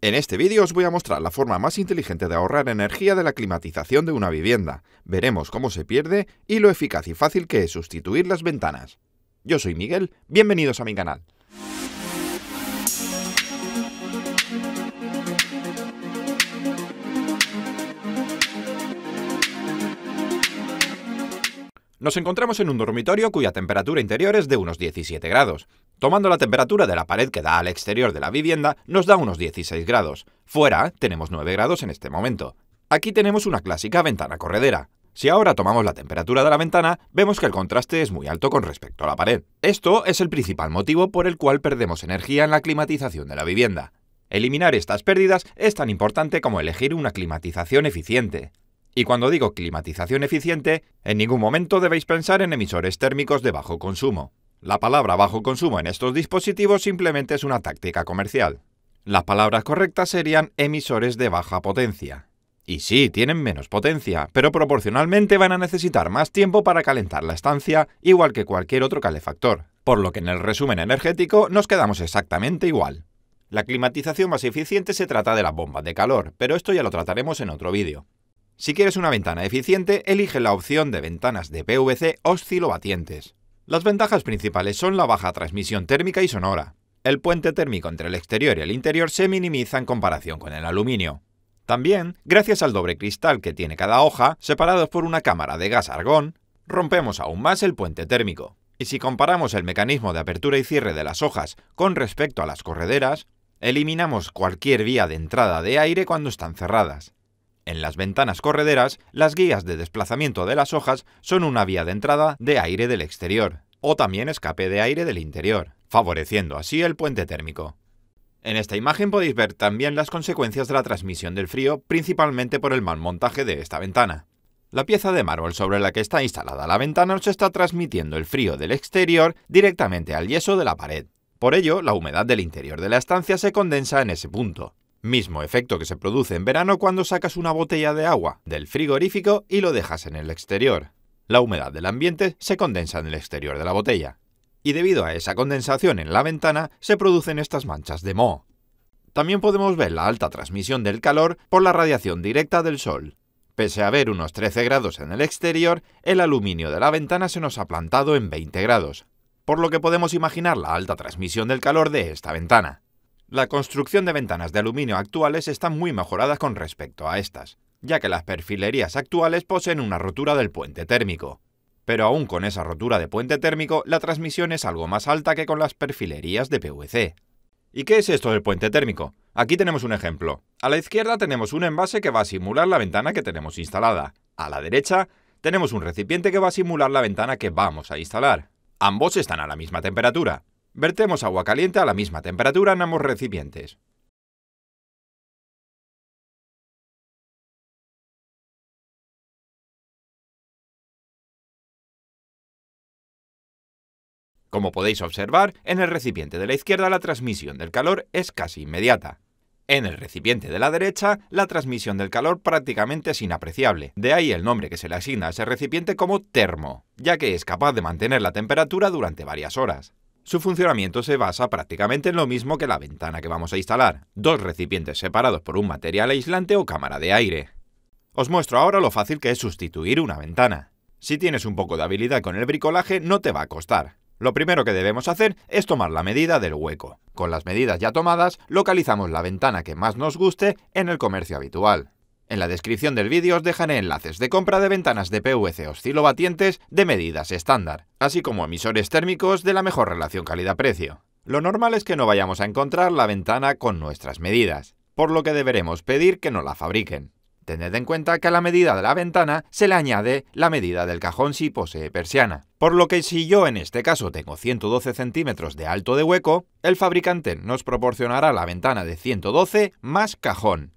En este vídeo os voy a mostrar la forma más inteligente de ahorrar energía de la climatización de una vivienda. Veremos cómo se pierde y lo eficaz y fácil que es sustituir las ventanas. Yo soy Miguel, bienvenidos a mi canal. Nos encontramos en un dormitorio cuya temperatura interior es de unos 17 grados. Tomando la temperatura de la pared que da al exterior de la vivienda, nos da unos 16 grados. Fuera tenemos 9 grados en este momento. Aquí tenemos una clásica ventana corredera. Si ahora tomamos la temperatura de la ventana, vemos que el contraste es muy alto con respecto a la pared. Esto es el principal motivo por el cual perdemos energía en la climatización de la vivienda. Eliminar estas pérdidas es tan importante como elegir una climatización eficiente. Y cuando digo climatización eficiente, en ningún momento debéis pensar en emisores térmicos de bajo consumo. La palabra bajo consumo en estos dispositivos simplemente es una táctica comercial. Las palabras correctas serían emisores de baja potencia. Y sí, tienen menos potencia, pero proporcionalmente van a necesitar más tiempo para calentar la estancia, igual que cualquier otro calefactor, por lo que en el resumen energético nos quedamos exactamente igual. La climatización más eficiente se trata de las bombas de calor, pero esto ya lo trataremos en otro vídeo. Si quieres una ventana eficiente, elige la opción de ventanas de PVC oscilobatientes. Las ventajas principales son la baja transmisión térmica y sonora. El puente térmico entre el exterior y el interior se minimiza en comparación con el aluminio. También, gracias al doble cristal que tiene cada hoja, separados por una cámara de gas argón, rompemos aún más el puente térmico. Y si comparamos el mecanismo de apertura y cierre de las hojas con respecto a las correderas, eliminamos cualquier vía de entrada de aire cuando están cerradas. En las ventanas correderas, las guías de desplazamiento de las hojas son una vía de entrada de aire del exterior, o también escape de aire del interior, favoreciendo así el puente térmico. En esta imagen podéis ver también las consecuencias de la transmisión del frío, principalmente por el mal montaje de esta ventana. La pieza de mármol sobre la que está instalada la ventana nos está transmitiendo el frío del exterior directamente al yeso de la pared. Por ello, la humedad del interior de la estancia se condensa en ese punto, Mismo efecto que se produce en verano cuando sacas una botella de agua del frigorífico y lo dejas en el exterior. La humedad del ambiente se condensa en el exterior de la botella, y debido a esa condensación en la ventana se producen estas manchas de moho. También podemos ver la alta transmisión del calor por la radiación directa del sol. Pese a haber unos 13 grados en el exterior, el aluminio de la ventana se nos ha plantado en 20 grados, por lo que podemos imaginar la alta transmisión del calor de esta ventana. La construcción de ventanas de aluminio actuales está muy mejorada con respecto a estas, ya que las perfilerías actuales poseen una rotura del puente térmico. Pero aún con esa rotura de puente térmico, la transmisión es algo más alta que con las perfilerías de PVC. ¿Y qué es esto del puente térmico? Aquí tenemos un ejemplo. A la izquierda tenemos un envase que va a simular la ventana que tenemos instalada. A la derecha tenemos un recipiente que va a simular la ventana que vamos a instalar. Ambos están a la misma temperatura, Vertemos agua caliente a la misma temperatura en ambos recipientes. Como podéis observar, en el recipiente de la izquierda la transmisión del calor es casi inmediata. En el recipiente de la derecha, la transmisión del calor prácticamente es inapreciable. De ahí el nombre que se le asigna a ese recipiente como termo, ya que es capaz de mantener la temperatura durante varias horas. Su funcionamiento se basa prácticamente en lo mismo que la ventana que vamos a instalar, dos recipientes separados por un material aislante o cámara de aire. Os muestro ahora lo fácil que es sustituir una ventana. Si tienes un poco de habilidad con el bricolaje no te va a costar. Lo primero que debemos hacer es tomar la medida del hueco. Con las medidas ya tomadas, localizamos la ventana que más nos guste en el comercio habitual. En la descripción del vídeo os dejaré enlaces de compra de ventanas de PVC oscilobatientes de medidas estándar, así como emisores térmicos de la mejor relación calidad-precio. Lo normal es que no vayamos a encontrar la ventana con nuestras medidas, por lo que deberemos pedir que no la fabriquen. Tened en cuenta que a la medida de la ventana se le añade la medida del cajón si posee persiana. Por lo que si yo en este caso tengo 112 centímetros de alto de hueco, el fabricante nos proporcionará la ventana de 112 más cajón,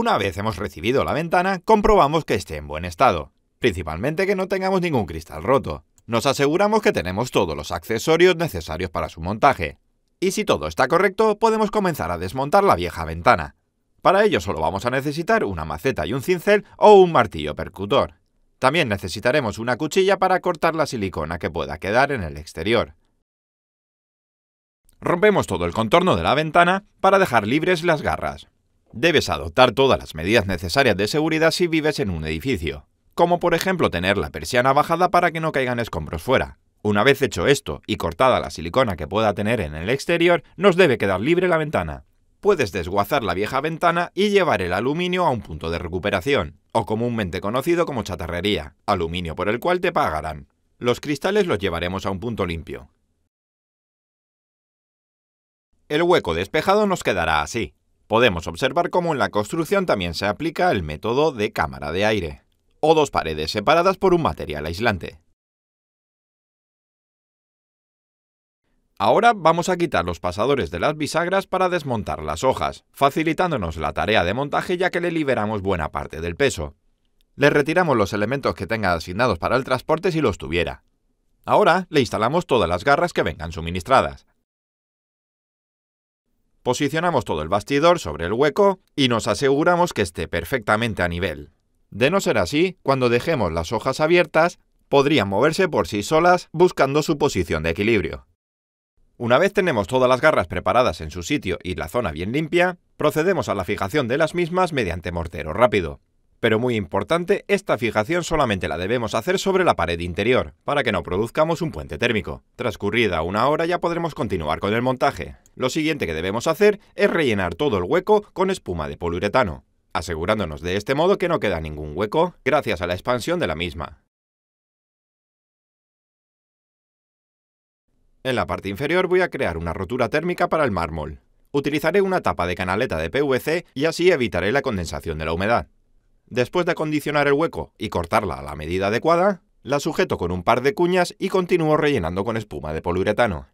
una vez hemos recibido la ventana, comprobamos que esté en buen estado, principalmente que no tengamos ningún cristal roto. Nos aseguramos que tenemos todos los accesorios necesarios para su montaje. Y si todo está correcto, podemos comenzar a desmontar la vieja ventana. Para ello solo vamos a necesitar una maceta y un cincel o un martillo percutor. También necesitaremos una cuchilla para cortar la silicona que pueda quedar en el exterior. Rompemos todo el contorno de la ventana para dejar libres las garras. Debes adoptar todas las medidas necesarias de seguridad si vives en un edificio, como por ejemplo tener la persiana bajada para que no caigan escombros fuera. Una vez hecho esto y cortada la silicona que pueda tener en el exterior, nos debe quedar libre la ventana. Puedes desguazar la vieja ventana y llevar el aluminio a un punto de recuperación, o comúnmente conocido como chatarrería, aluminio por el cual te pagarán. Los cristales los llevaremos a un punto limpio. El hueco despejado nos quedará así. Podemos observar cómo en la construcción también se aplica el método de cámara de aire, o dos paredes separadas por un material aislante. Ahora vamos a quitar los pasadores de las bisagras para desmontar las hojas, facilitándonos la tarea de montaje ya que le liberamos buena parte del peso. Le retiramos los elementos que tenga asignados para el transporte si los tuviera. Ahora le instalamos todas las garras que vengan suministradas, Posicionamos todo el bastidor sobre el hueco y nos aseguramos que esté perfectamente a nivel. De no ser así, cuando dejemos las hojas abiertas, podrían moverse por sí solas buscando su posición de equilibrio. Una vez tenemos todas las garras preparadas en su sitio y la zona bien limpia, procedemos a la fijación de las mismas mediante mortero rápido. Pero muy importante, esta fijación solamente la debemos hacer sobre la pared interior, para que no produzcamos un puente térmico. Transcurrida una hora ya podremos continuar con el montaje. Lo siguiente que debemos hacer es rellenar todo el hueco con espuma de poliuretano, asegurándonos de este modo que no queda ningún hueco gracias a la expansión de la misma. En la parte inferior voy a crear una rotura térmica para el mármol. Utilizaré una tapa de canaleta de PVC y así evitaré la condensación de la humedad. Después de acondicionar el hueco y cortarla a la medida adecuada, la sujeto con un par de cuñas y continúo rellenando con espuma de poliuretano.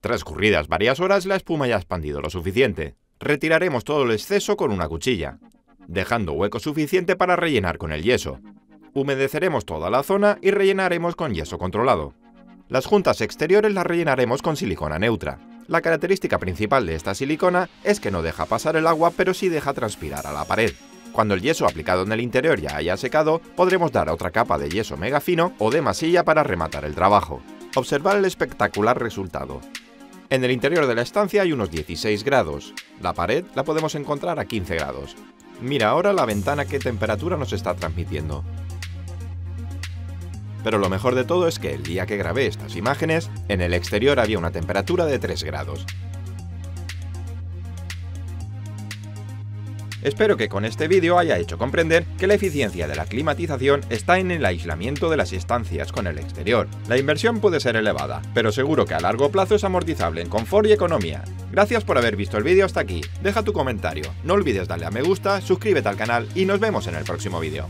Transcurridas varias horas, la espuma ya ha expandido lo suficiente. Retiraremos todo el exceso con una cuchilla, dejando hueco suficiente para rellenar con el yeso. Humedeceremos toda la zona y rellenaremos con yeso controlado. Las juntas exteriores las rellenaremos con silicona neutra. La característica principal de esta silicona es que no deja pasar el agua, pero sí deja transpirar a la pared. Cuando el yeso aplicado en el interior ya haya secado, podremos dar otra capa de yeso mega fino o de masilla para rematar el trabajo. Observar el espectacular resultado. En el interior de la estancia hay unos 16 grados. La pared la podemos encontrar a 15 grados. Mira ahora la ventana qué temperatura nos está transmitiendo. Pero lo mejor de todo es que el día que grabé estas imágenes, en el exterior había una temperatura de 3 grados. Espero que con este vídeo haya hecho comprender que la eficiencia de la climatización está en el aislamiento de las estancias con el exterior. La inversión puede ser elevada, pero seguro que a largo plazo es amortizable en confort y economía. Gracias por haber visto el vídeo hasta aquí, deja tu comentario, no olvides darle a me gusta, suscríbete al canal y nos vemos en el próximo vídeo.